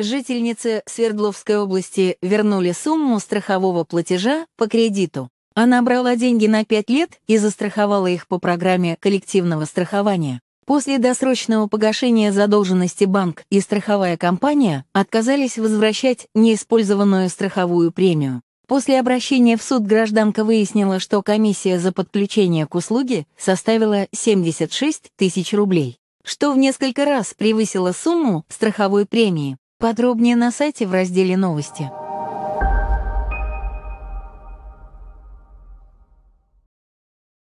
Жительницы Свердловской области вернули сумму страхового платежа по кредиту. Она брала деньги на 5 лет и застраховала их по программе коллективного страхования. После досрочного погашения задолженности банк и страховая компания отказались возвращать неиспользованную страховую премию. После обращения в суд гражданка выяснила, что комиссия за подключение к услуге составила 76 тысяч рублей, что в несколько раз превысило сумму страховой премии. Подробнее на сайте в разделе «Новости».